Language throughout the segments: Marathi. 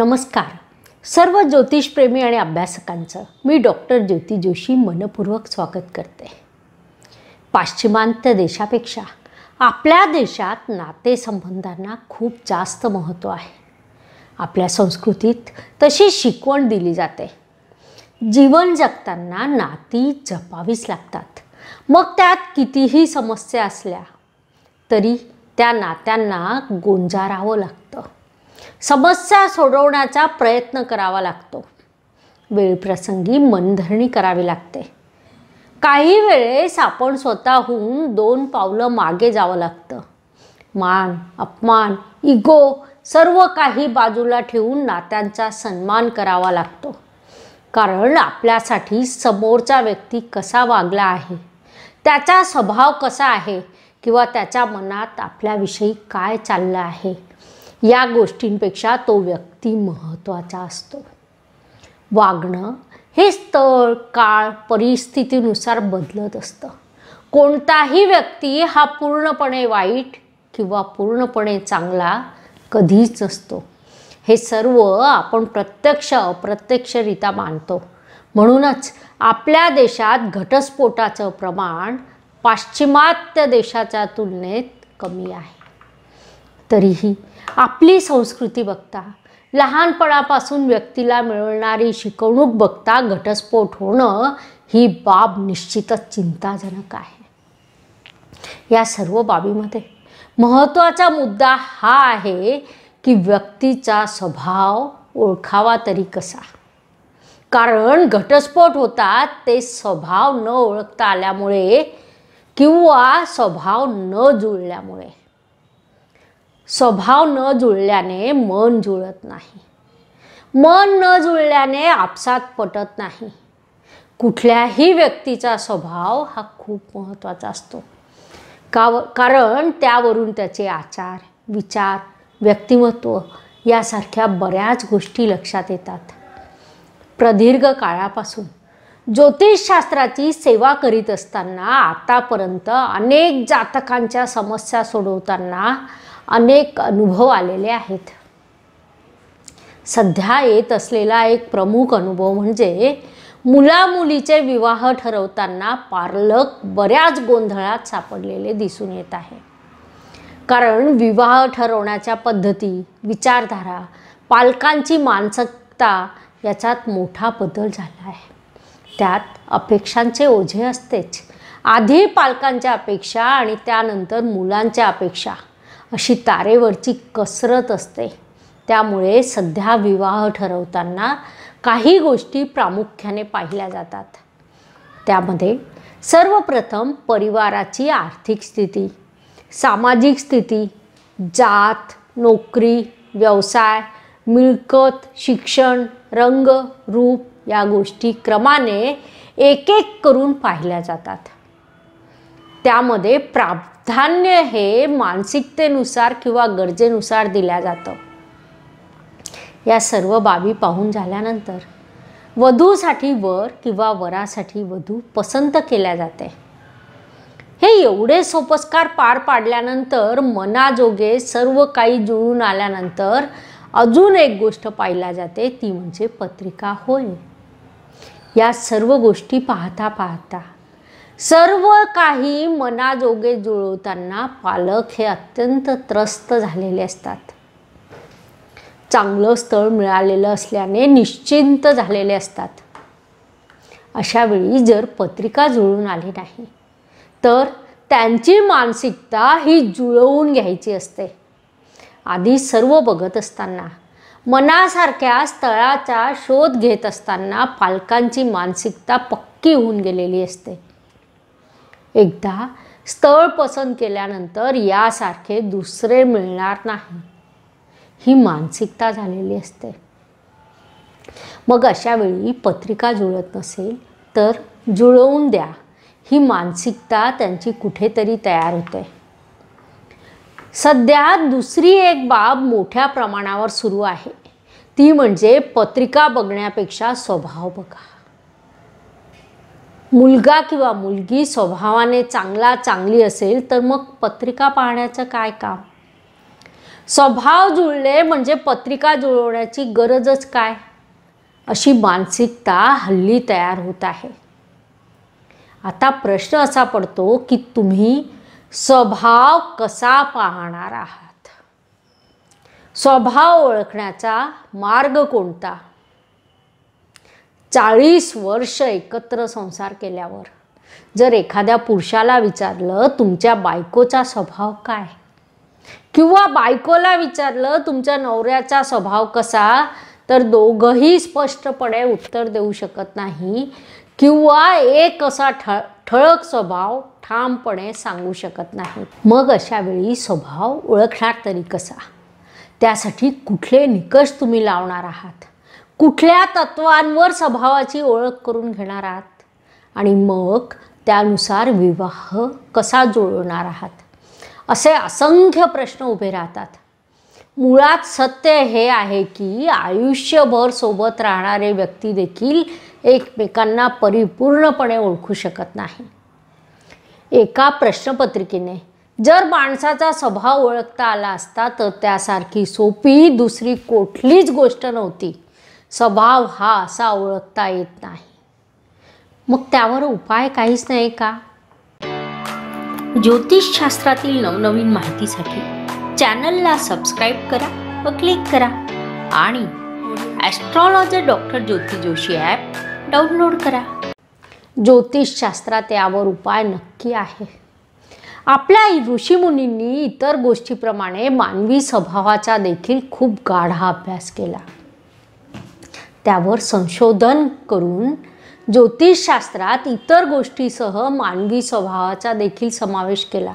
नमस्कार सर्व ज्योतिषप्रेमी आणि अभ्यासकांचं मी डॉक्टर ज्योती जोशी मनपूर्वक स्वागत करते पाश्चिमात्य देशापेक्षा आपल्या देशात नातेसंबंधांना खूप जास्त महत्त्व आहे आपल्या संस्कृतीत तशी शिकवण दिली जाते जीवन जगताना नाती जपावीच लागतात मग त्यात कितीही समस्या असल्या तरी त्या नात्यांना गोंजारावं लागतं समस्या सोडवण्याचा प्रयत्न करावा लागतो वेळप्रसंगी मनधरणी करावी लागते काही वेळेस आपण स्वतःहून दोन पावलं मागे जावं लागतं मान अपमान इगो सर्व काही बाजूला ठेवून नात्यांचा सन्मान करावा लागतो कारण आपल्यासाठी समोरचा व्यक्ती कसा वागला आहे त्याचा स्वभाव कसा आहे किंवा त्याच्या मनात आपल्याविषयी काय चाललं आहे या गोष्टींपेक्षा तो व्यक्ती महत्त्वाचा असतो वागणं हे स्थळ काळ परिस्थितीनुसार बदलत असतं कोणताही व्यक्ती हा पूर्णपणे वाईट किंवा पूर्णपणे चांगला कधीच असतो हे सर्व आपण प्रत्यक्ष अप्रत्यक्षरित्या मानतो म्हणूनच आपल्या देशात घटस्फोटाचं प्रमाण पाश्चिमात्य देशाच्या तुलनेत कमी आहे तरीही आपली संस्कृती बघता लहानपणापासून व्यक्तीला मिळणारी शिकवणूक बघता घटस्फोट होणं ही बाब निश्चितच चिंताजनक आहे या सर्व बाबीमध्ये महत्त्वाचा मुद्दा हा आहे की व्यक्तीचा स्वभाव ओळखावा तरी कसा कारण घटस्फोट होतात ते स्वभाव न ओळखता आल्यामुळे किंवा स्वभाव न जुळल्यामुळे स्वभाव न जुळल्याने मन जुळत नाही मन न जुळल्याने आपसात पटत नाही कुठल्याही व्यक्तीचा स्वभाव हा खूप महत्त्वाचा असतो कारण त्यावरून त्याचे आचार विचार व्यक्तिमत्व यासारख्या बऱ्याच गोष्टी लक्षात येतात प्रदीर्घ काळापासून ज्योतिषशास्त्राची सेवा करीत असताना आतापर्यंत अनेक जातकांच्या समस्या सोडवताना अनेक अनुभव आलेले आहेत सध्या येत असलेला एक प्रमुख अनुभव म्हणजे मुलामुलीचे विवाह ठरवताना पार्लक बऱ्याच गोंधळात सापडलेले दिसून येत आहे कारण विवाह ठरवण्याच्या पद्धती विचारधारा पालकांची मानसिकता याच्यात मोठा बदल झाला आहे त्यात अपेक्षांचे ओझे असतेच आधी पालकांच्या अपेक्षा आणि त्यानंतर मुलांच्या अपेक्षा अशी तारेवरची कसरत असते त्यामुळे सध्या विवाह ठरवताना काही गोष्टी प्रामुख्याने पाहिल्या जातात त्यामध्ये सर्वप्रथम परिवाराची आर्थिक स्थिती सामाजिक स्थिती जात नोकरी व्यवसाय मिळकत शिक्षण रंग रूप या गोष्टी क्रमाने एक एक करून पाहिल्या जातात त्यामध्ये प्रा प्राधान्य हे मानसिकतेनुसार किंवा गरजेनुसार दिल्या जातं या सर्व बाबी पाहून झाल्यानंतर वधूसाठी वर किंवा वरासाठी वधू पसंत केल्या जाते हे एवढे सोपस्कार पार पाडल्यानंतर मनाजोगे सर्व काही जुळून आल्यानंतर अजून एक गोष्ट पाहिल्या जाते ती म्हणजे पत्रिका होय या सर्व गोष्टी पाहता पाहता सर्व काही मनाजोगे जुळवताना पालक हे अत्यंत त्रस्त झालेले असतात चांगलं स्थळ मिळालेलं असल्याने निश्चिंत झालेले असतात अशा वेळी जर पत्रिका जुळून आली नाही तर त्यांची मानसिकता ही जुळवून घ्यायची असते आधी सर्व बघत असताना मनासारख्या स्थळाचा शोध घेत असताना पालकांची मानसिकता पक्की होऊन गेलेली असते एकदा स्थळ पसंत केल्यानंतर यासारखे दुसरे मिळणार नाही ही मानसिकता झालेली असते मग अशा वेळी पत्रिका जुळत नसेल तर जुळवून द्या ही मानसिकता त्यांची कुठेतरी तयार होते सध्या दुसरी एक बाब मोठ्या प्रमाणावर सुरू आहे ती म्हणजे पत्रिका बघण्यापेक्षा स्वभाव बघा मुलगा किंवा मुलगी स्वभावाने चांगला चांगली असेल तर मग पत्रिका पाहण्याचं काय काम स्वभाव जुळले म्हणजे पत्रिका जुळवण्याची गरजच काय अशी मानसिकता हल्ली तयार होत आहे आता प्रश्न असा पडतो की तुम्ही स्वभाव कसा पाहणार आहात स्वभाव ओळखण्याचा मार्ग कोणता चाळीस वर्ष एकत्र संसार केल्यावर जर एखाद्या पुरुषाला विचारलं तुमच्या बायकोचा स्वभाव काय किंवा बायकोला विचारलं तुमच्या नवऱ्याचा स्वभाव कसा तर दोघंही स्पष्टपणे उत्तर देऊ शकत नाही किंवा एक असा ठ ठळक स्वभाव ठामपणे सांगू शकत नाही मग अशा वेळी स्वभाव ओळखणार तरी कसा त्यासाठी कुठले निकष तुम्ही लावणार आहात कुठल्या तत्वांवर स्वभावाची ओळख करून घेणार आहात आणि मग त्यानुसार विवाह कसा जुळवणार आहात असे असंख्य प्रश्न उभे राहतात मुळात सत्य हे आहे की आयुष्यभर सोबत राहणारे व्यक्ती देखील एकमेकांना परिपूर्णपणे ओळखू शकत नाही एका प्रश्नपत्रिकेने जर माणसाचा स्वभाव ओळखता आला असता तर त्यासारखी सोपी दुसरी कुठलीच गोष्ट नव्हती स्वभाव हा असा ओळखता येत नाही मग त्यावर उपाय काहीच नाही का ज्योतिषशास्त्रातील नवनवीन माहितीसाठी चॅनलला सबस्क्राईब करा व क्लिक करा आणि astrologer doctor Jyoti Joshi app download करा ज्योतिषशास्त्रात यावर उपाय नक्की आहे आपल्या ऋषीमुनींनी इतर गोष्टीप्रमाणे मानवी स्वभावाचा देखील खूप गाढा अभ्यास केला त्यावर संशोधन करून ज्योतिषशास्त्रात इतर गोष्टीसह मानवी स्वभावाचा देखील समावेश केला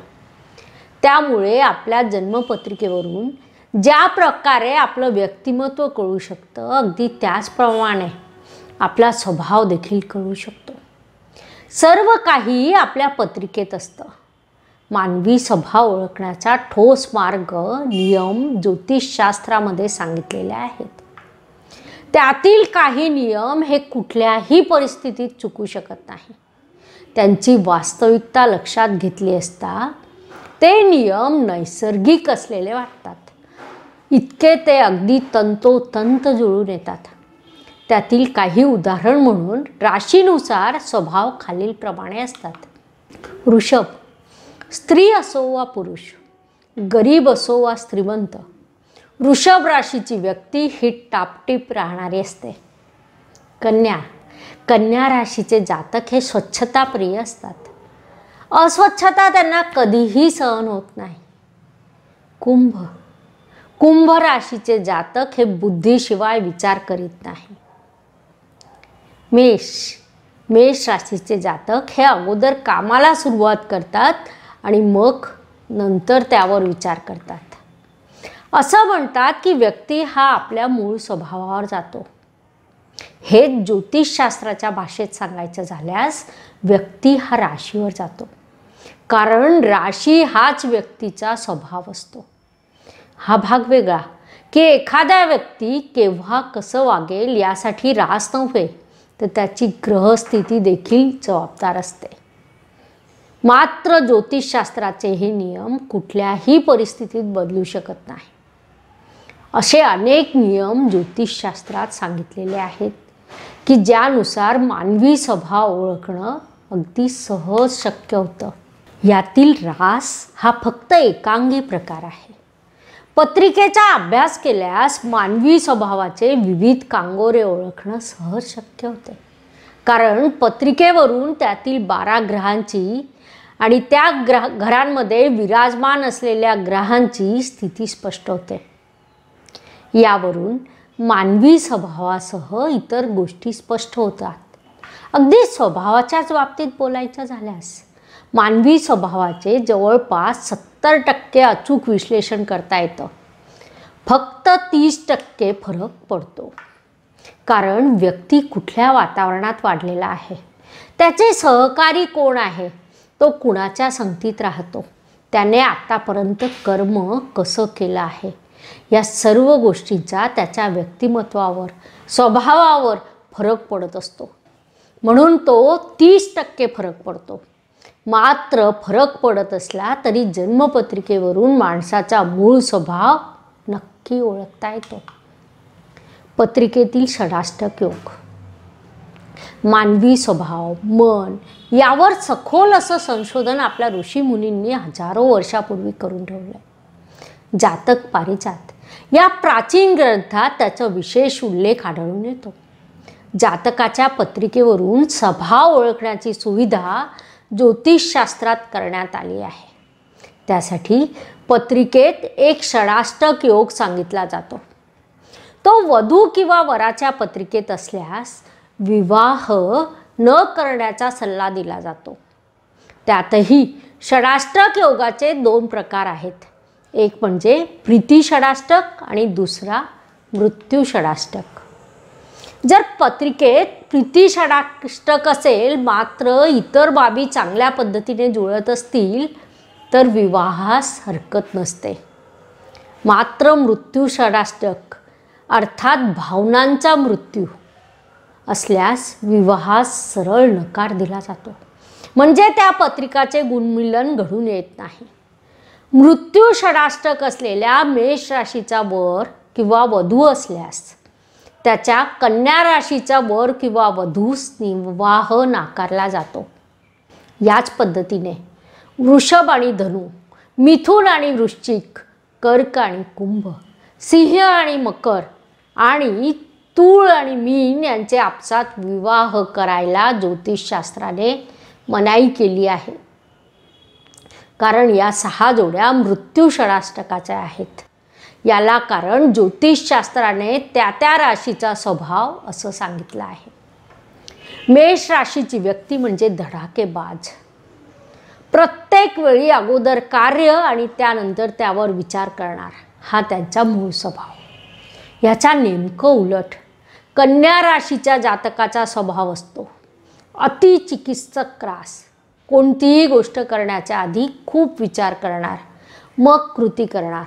त्यामुळे आपल्या जन्मपत्रिकेवरून ज्या प्रकारे आपलं व्यक्तिमत्व कळू शकतं अगदी त्याचप्रमाणे आपला स्वभाव देखील कळू शकतो सर्व काही आपल्या पत्रिकेत असतं मानवी स्वभाव ओळखण्याचा ठोस मार्ग नियम ज्योतिषशास्त्रामध्ये सांगितलेले आहेत त्यातील काही नियम हे कुठल्याही परिस्थितीत चुकू शकत नाही त्यांची वास्तविकता लक्षात घेतली असता ते नियम नैसर्गिक असलेले वाटतात इतके ते अगदी तंतोतंत जुळून येतात त्यातील काही उदाहरण म्हणून राशीनुसार स्वभाव खालीलप्रमाणे असतात ऋषभ स्त्री असो वा पुरुष गरीब असो वा श्रीमंत वृषभ राशीची व्यक्ती ही टापटीप राहणारी असते कन्या कन्या राशीचे जातक हे स्वच्छताप्रिय असतात अस्वच्छता त्यांना कधीही सहन होत नाही कुंभ कुंभ राशीचे जातक हे बुद्धीशिवाय विचार करीत नाही मेष मेष राशीचे जातक हे अगोदर कामाला सुरुवात करतात आणि मग नंतर त्यावर विचार करतात असं म्हणतात की व्यक्ती हा आपल्या मूळ स्वभावावर जातो हे ज्योतिषशास्त्राच्या भाषेत सांगायचं झाल्यास व्यक्ती हा राशीवर जातो कारण राशी हाच व्यक्तीचा स्वभाव असतो हा भाग वेगळा की एखाद्या व्यक्ती केव्हा कसं वागेल यासाठी रास नव्हे तर त्याची ग्रहस्थिती देखील जबाबदार असते मात्र ज्योतिषशास्त्राचे हे नियम कुठल्याही परिस्थितीत बदलू शकत नाही असे अनेक नियम ज्योतिषशास्त्रात सांगितलेले आहेत की ज्यानुसार मानवी स्वभाव ओळखणं अगदी सहज शक्य होतं यातील रास हा फक्त एकांगी प्रकार आहे पत्रिकेचा अभ्यास केल्यास मानवी स्वभावाचे विविध कांगोरे ओळखणं सहज शक्य होते कारण पत्रिकेवरून त्यातील बारा ग्रहांची आणि त्या ग्रह घरांमध्ये विराजमान असलेल्या ग्रहांची स्थिती स्पष्ट होते यावरून मानवी स्वभावासह इतर गोष्टी स्पष्ट होतात अगदी स्वभावाच्याच बाबतीत बोलायच्या झाल्यास मानवी स्वभावाचे जवळपास सत्तर टक्के अचूक विश्लेषण करता येतं फक्त तीस टक्के फरक पडतो कारण व्यक्ती कुठल्या वातावरणात वाढलेला आहे त्याचे सहकारी कोण आहे तो कुणाच्या संगतीत राहतो त्याने आत्तापर्यंत कर्म कसं केलं आहे या सर्व गोष्टींचा त्याच्या व्यक्तिमत्वावर स्वभावावर फरक पडत असतो म्हणून तो तीस टक्के फरक पडतो मात्र फरक पडत असला तरी जन्मपत्रिकेवरून माणसाचा मूळ स्वभाव नक्की ओळखता येतो पत्रिकेतील षडाष्टक योग मानवी स्वभाव मन यावर सखोल असं संशोधन आपल्या ऋषी मुनींनी हजारो वर्षापूर्वी करून ठेवलं आहे जातक पारिजात या प्राचीन ग्रंथात त्याचा विशेष उल्लेख आढळून येतो जातकाच्या पत्रिकेवरून सभा ओळखण्याची सुविधा ज्योतिषशास्त्रात करण्यात आली आहे त्यासाठी पत्रिकेत एक षडाष्टक योग सांगितला जातो तो वधू किंवा वराच्या पत्रिकेत असल्यास विवाह न करण्याचा सल्ला दिला जातो त्यातही षडाष्टक योगाचे दोन प्रकार आहेत एक म्हणजे प्रीती षडाष्टक आणि दुसरा मृत्यू षडाष्टक जर पत्रिकेत प्रीती षडाष्टक असेल मात्र इतर बाबी चांगल्या पद्धतीने जुळत असतील तर विवाहास हरकत नसते मात्र मृत्यू षडाष्टक अर्थात भावनांचा मृत्यू असल्यास विवाहास सरळ नकार दिला जातो म्हणजे त्या पत्रिकाचे गुणमिलन घडून येत नाही मृत्यू षडाष्टक असलेल्या मेष राशीचा वर किंवा वधू असल्यास त्याच्या कन्या राशीचा वर किंवा वधूस निवाह नाकारला जातो याच पद्धतीने वृषभ आणि धनु मिथुन आणि वृश्चिक कर्क आणि कुंभ सिंह आणि मकर आणि तूळ आणि मीन यांचे आपसात विवाह करायला ज्योतिषशास्त्राने मनाई केली आहे कारण या सहा जोड्या मृत्यू षडाष्टकाच्या आहेत याला कारण ज्योतिषशास्त्राने त्या त्या राशीचा स्वभाव असं सांगितलं आहे मेष राशीची व्यक्ती म्हणजे धडाकेबाज प्रत्येक वेळी अगोदर कार्य आणि त्यानंतर त्यावर विचार करणार हा त्यांचा मूळ स्वभाव ह्याचा नेमकं उलट कन्या राशीच्या जातकाचा स्वभाव असतो अतिचिकित्सक त्रास कोणतीही गोष्ट करण्याच्या आधी खूप विचार करणार मग कृती करणार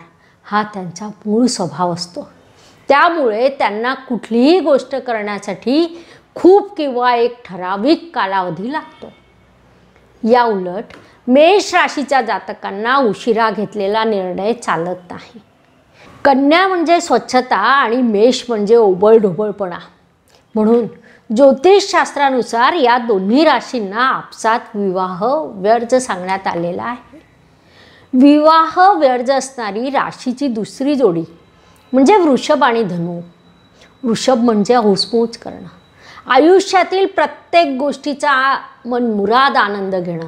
हा त्यांचा मूळ स्वभाव असतो त्यामुळे त्यांना कुठलीही गोष्ट करण्यासाठी खूप किंवा एक ठराविक कालावधी लागतो या उलट मेष राशीच्या जातकांना उशिरा घेतलेला निर्णय चालत नाही कन्या म्हणजे स्वच्छता आणि मेष म्हणजे ओबळढोबळपणा म्हणून ज्योतिषशास्त्रानुसार या दोन्ही राशींना आपसात विवाह व्यर्ज सांगण्यात आलेला आहे विवाह व्यर्ज असणारी राशीची दुसरी जोडी म्हणजे वृषभ आणि धनु वृषभ म्हणजे हौसमौज करणं आयुष्यातील प्रत्येक गोष्टीचा मन मुराद आनंद घेणं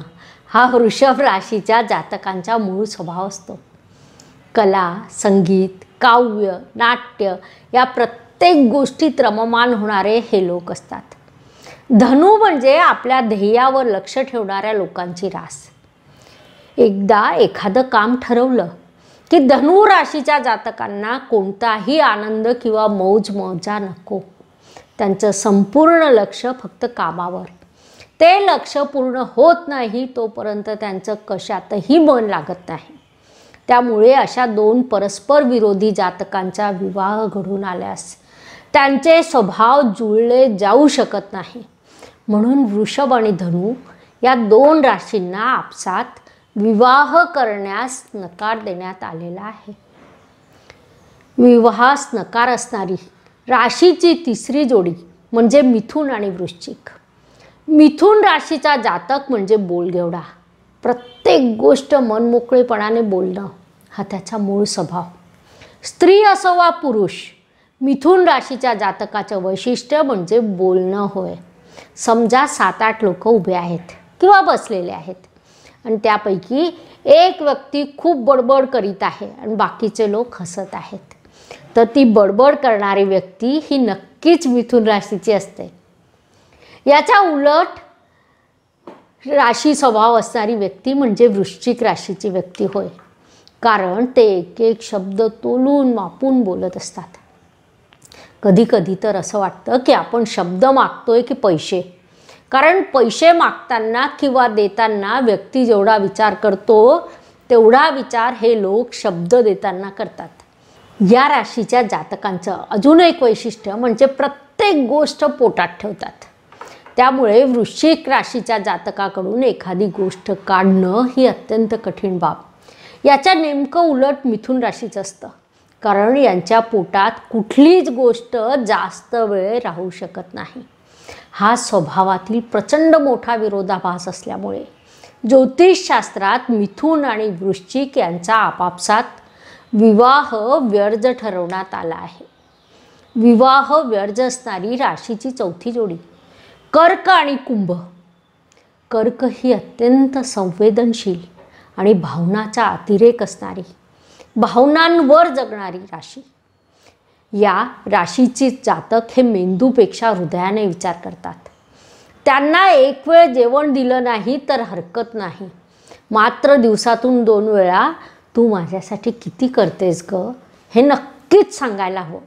हा वृषभ राशीच्या जातकांचा मूळ स्वभाव असतो कला संगीत काव्य नाट्य या प्रत्येक प्रत्येक गोष्टीत रममान होणारे हे लोक असतात धनु म्हणजे आपल्या ध्येयावर लक्ष ठेवणाऱ्या लोकांची रास एकदा एखादं काम ठरवलं की धनु राशीच्या जातकांना कोणताही आनंद किंवा मौज मौजा नको त्यांचं संपूर्ण लक्ष फक्त कामावर ते लक्ष पूर्ण होत नाही तोपर्यंत त्यांचं कशातही मन लागत नाही त्यामुळे अशा दोन परस्पर विरोधी जातकांचा विवाह घडून आल्यास त्यांचे स्वभाव जुळले जाऊ शकत नाही म्हणून वृषभ आणि धनु या दोन राशींना आपसात विवाह करण्यास नकार देण्यात आलेला आहे विवाहास नकार असणारी राशीची तिसरी जोडी म्हणजे मिथुन आणि वृश्चिक मिथुन राशीचा जातक म्हणजे बोलगेवडा प्रत्येक गोष्ट मनमोकळेपणाने बोलणं हा त्याचा मूळ स्वभाव स्त्री असो वा पुरुष मिथुन राशीच्या जातकाचं वैशिष्ट्य म्हणजे बोलणं होय समजा सात आठ लोक उभे आहेत किंवा बसलेले आहेत आणि त्यापैकी एक व्यक्ती खूप बडबड करीत आहे आणि बाकीचे लोक हसत आहेत तर ती बडबड करणारी व्यक्ती ही नक्कीच मिथुन राशीची असते याच्या उलट राशी स्वभाव असणारी व्यक्ती म्हणजे वृश्चिक राशीची व्यक्ती होय कारण ते एक एक शब्द तोलून मापून बोलत असतात कधी कधी तर असं वाटतं की आपण शब्द मागतोय की पैसे कारण पैसे मागताना किंवा देताना व्यक्ती जेवढा विचार करतो तेवढा विचार हे लोक शब्द देताना करतात या राशीच्या जातकांचं अजून एक वैशिष्ट्य म्हणजे प्रत्येक गोष्ट पोटात ठेवतात त्यामुळे वृश्चिक राशीच्या जातकाकडून एखादी गोष्ट काढणं ही अत्यंत कठीण बाब याच्या नेमकं उलट मिथुन राशीचं असतं कारण यांच्या पोटात कुठलीच गोष्ट जास्त वेळ राहू शकत नाही हा स्वभावातील प्रचंड मोठा विरोधाभास असल्यामुळे ज्योतिषशास्त्रात मिथून आणि वृश्चिक यांचा आपापसात विवाह व्यर्ज ठरवण्यात आला आहे विवाह व्यर्ज असणारी राशीची चौथी जोडी कर्क आणि कुंभ कर्क ही अत्यंत संवेदनशील आणि भावनाचा अतिरेक असणारी भावनांवर जगणारी राशी या राशीचे जातक हे मेंदूपेक्षा हृदयाने विचार करतात त्यांना एक वेळ जेवण दिलं नाही तर हरकत नाही मात्र दिवसातून दोन वेळा तू माझ्यासाठी किती करतेस ग हे नक्कीच सांगायला हवं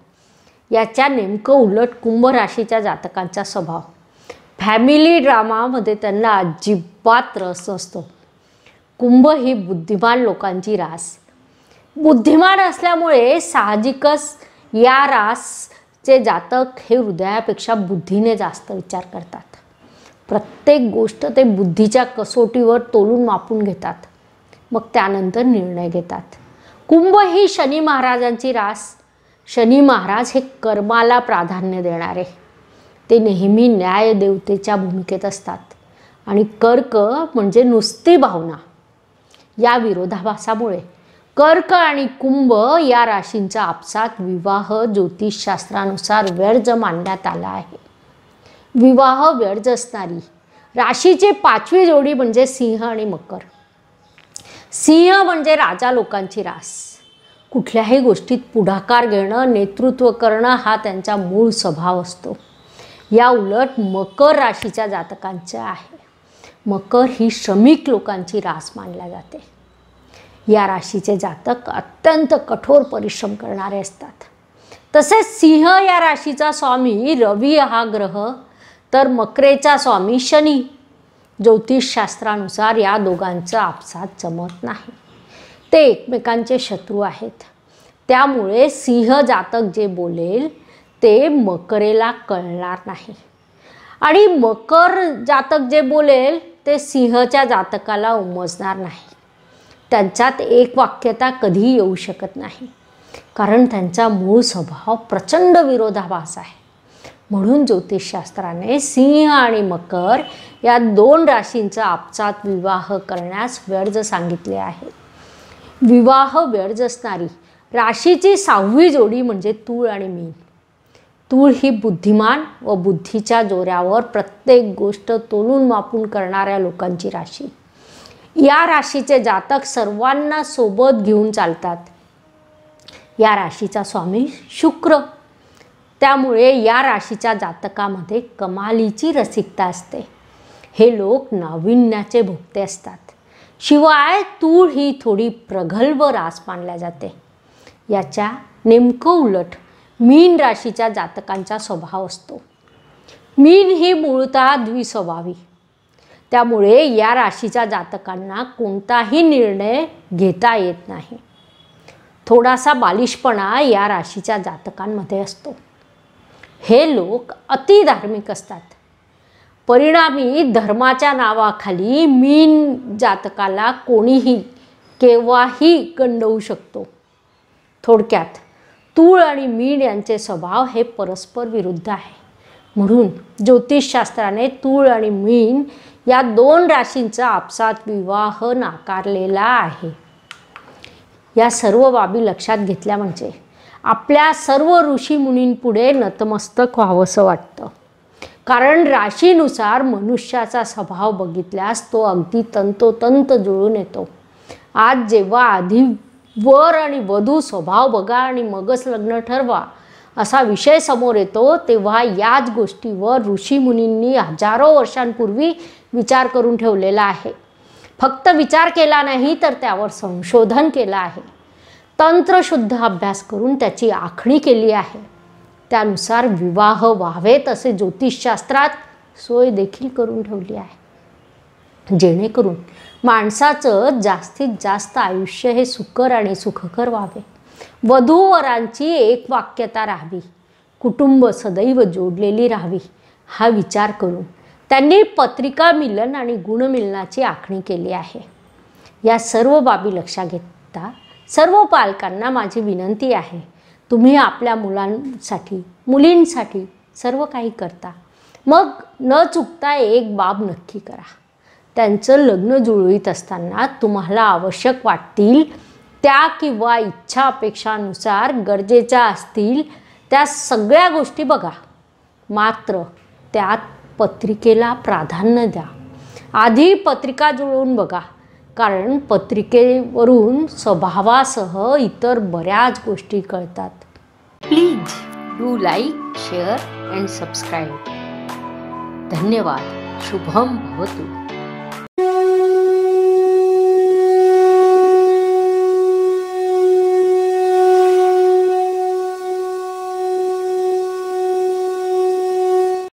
याच्या नेमकं उलट कुंभ राशीच्या जातकांचा स्वभाव फॅमिली ड्रामामध्ये त्यांना अजिबात रस असतो कुंभ ही बुद्धिमान लोकांची रास बुद्धिमान असल्यामुळे साहजिकच या रासचे जातक हे हृदयापेक्षा बुद्धीने जास्त विचार करतात प्रत्येक गोष्ट ते बुद्धीच्या कसोटीवर तोलून मापून घेतात मग त्यानंतर निर्णय घेतात कुंभ ही शनी महाराजांची रास शनी महाराज हे कर्माला प्राधान्य देणारे ते नेहमी न्याय देवतेच्या भूमिकेत असतात आणि कर्क म्हणजे नुसती भावना या विरोधाभासामुळे कर्क आणि कुंभ या राशींचा आपसात विवाह ज्योतिषशास्त्रानुसार व्यर्ज मानण्यात आला आहे विवाह व्यर्ज असणारी राशीचे पाचवी जोडी म्हणजे सिंह आणि मकर सिंह म्हणजे राजा लोकांची रास कुठल्याही गोष्टीत पुढाकार घेणं नेतृत्व करणं हा त्यांचा मूळ स्वभाव असतो या उलट मकर राशीच्या जातकांच्या आहे मकर ही श्रमिक लोकांची रास मानल्या जाते या राशीचे जातक अत्यंत कठोर परिश्रम करणारे असतात तसेच सिंह या राशीचा स्वामी रवी हा ग्रह तर मकरेचा स्वामी शनी ज्योतिषशास्त्रानुसार या दोघांचं आपसात जमत नाही ते एकमेकांचे शत्रू आहेत त्यामुळे सिंह जातक जे बोलेल ते मकरेला कळणार नाही आणि मकर जातक जे बोलेल ते सिंहच्या जातकाला उमजणार नाही त्यांच्यात एक वाक्यता कधीही येऊ शकत नाही कारण त्यांचा मूळ स्वभाव प्रचंड विरोधाभास आहे म्हणून ज्योतिषशास्त्राने सिंह आणि मकर या दोन राशींचा आपसात विवाह करण्यास व्यर्ज सांगितले आहे विवाह व्यर्ज असणारी राशीची सहावी जोडी म्हणजे तूळ आणि मीन तूळ ही बुद्धिमान व बुद्धीच्या जोऱ्यावर प्रत्येक गोष्ट तोलून मापून करणाऱ्या लोकांची राशी या राशीचे जातक सर्वांना सोबत घेऊन चालतात या राशीचा स्वामी शुक्र त्यामुळे या राशीच्या जातकामध्ये कमालीची रसिकता असते हे लोक नाविन्याचे भोगते असतात शिवाय तूळ ही थोडी प्रगल्भ रास मानल्या जाते याच्या नेमकं उलट मीन राशीच्या जातकांचा स्वभाव असतो मीन ही मूळतः द्विस्वभावी त्यामुळे या राशीच्या जातकांना कोणताही निर्णय घेता येत नाही थोडासा बालिशपणा या राशीच्या जातकांमध्ये असतो हे लोक अतिधार्मिक असतात परिणामी धर्माच्या नावाखाली मीन जातकाला कोणीही केव्हाही गंडवू शकतो थोडक्यात तूळ आणि मीन यांचे स्वभाव हे परस्पर विरुद्ध आहे म्हणून ज्योतिषशास्त्राने तूळ आणि मीन या दोन राशींचा आपसात विवाह नाकारलेला आहे या सर्व बाबी लक्षात घेतल्या म्हणजे आपल्या सर्व ऋषी मुनींपुढे नतमस्तक व्हावंसं वाटतं कारण राशीनुसार मनुष्याचा स्वभाव बघितल्यास तो अगदी तंतोतंत जुळून येतो आज जेव्हा आधी वर आणि वधू स्वभाव बघा आणि मगच लग्न ठरवा असा विषय समोर येतो तेव्हा याच गोष्टीवर ऋषीमुनींनी हजारो वर्षांपूर्वी विचार करून ठेवलेला आहे फक्त विचार केला नाही तर त्यावर संशोधन केलं आहे तंत्रशुद्ध अभ्यास करून त्याची आखणी केली आहे त्यानुसार विवाह व्हावेत असे ज्योतिषशास्त्रात सोय देखील करून ठेवली आहे जेणेकरून माणसाचं जास्तीत जास्त आयुष्य हे सुकर आणि सुखकर व्हावे वधूवरांची एक वाक्यता राहावी कुटुंब सदैव जोडलेली राहावी हा विचार करून त्यांनी पत्रिका मिलन आणि गुणमिलनाची आखणी केली आहे या सर्व बाबी लक्षात घेता सर्व पालकांना माझी विनंती आहे तुम्ही आपल्या मुलांसाठी मुलींसाठी सर्व काही करता मग न चुकता एक बाब नक्की करा त्यांचं लग्न जुळवीत असताना तुम्हाला आवश्यक वाटतील त्या किंवा इच्छा अपेक्षानुसार गरजेच्या असतील त्या सगळ्या गोष्टी बघा मात्र त्यात पत्रिकेला प्राधान्य द्या आधी पत्रिका जुळवून बघा कारण पत्रिकेवरून स्वभावासह इतर बऱ्याच गोष्टी कळतात please do like share and subscribe धन्यवाद शुभम भवतू